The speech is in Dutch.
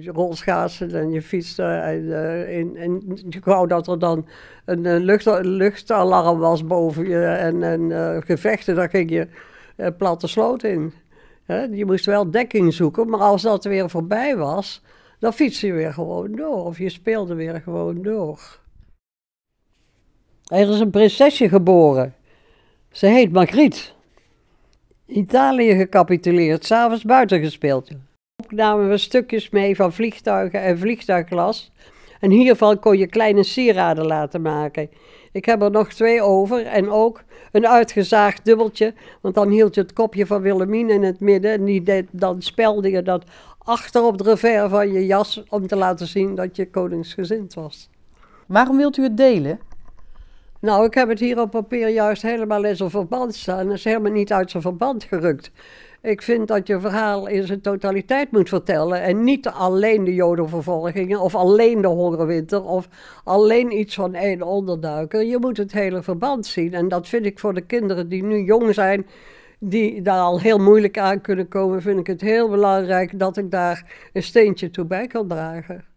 je rolschaatsen en je fietste. En, en, en je wou dat er dan een, eh, lucht, luchtalarm was boven je en, en eh, gevechten, dan ging je eh, platte sloot in. je moest wel dekking zoeken, maar als dat weer voorbij was, dan fietste je weer gewoon door. Of je speelde weer gewoon door. Er is een prinsesje geboren. Ze heet Margriet. Italië gecapituleerd, s'avonds buiten gespeeld namen we stukjes mee van vliegtuigen en vliegtuigglas. En hiervan kon je kleine sieraden laten maken. Ik heb er nog twee over en ook een uitgezaagd dubbeltje. Want dan hield je het kopje van Willemien in het midden. En die deed, dan spelde je dat achter op de revers van je jas om te laten zien dat je koningsgezind was. Waarom wilt u het delen? Nou, ik heb het hier op papier juist helemaal in zijn verband staan. Dat is helemaal niet uit zijn verband gerukt. Ik vind dat je verhaal in zijn totaliteit moet vertellen. En niet alleen de Jodenvervolgingen, of alleen de hongerwinter, of alleen iets van één onderduiker. Je moet het hele verband zien. En dat vind ik voor de kinderen die nu jong zijn, die daar al heel moeilijk aan kunnen komen, vind ik het heel belangrijk dat ik daar een steentje toe bij kan dragen.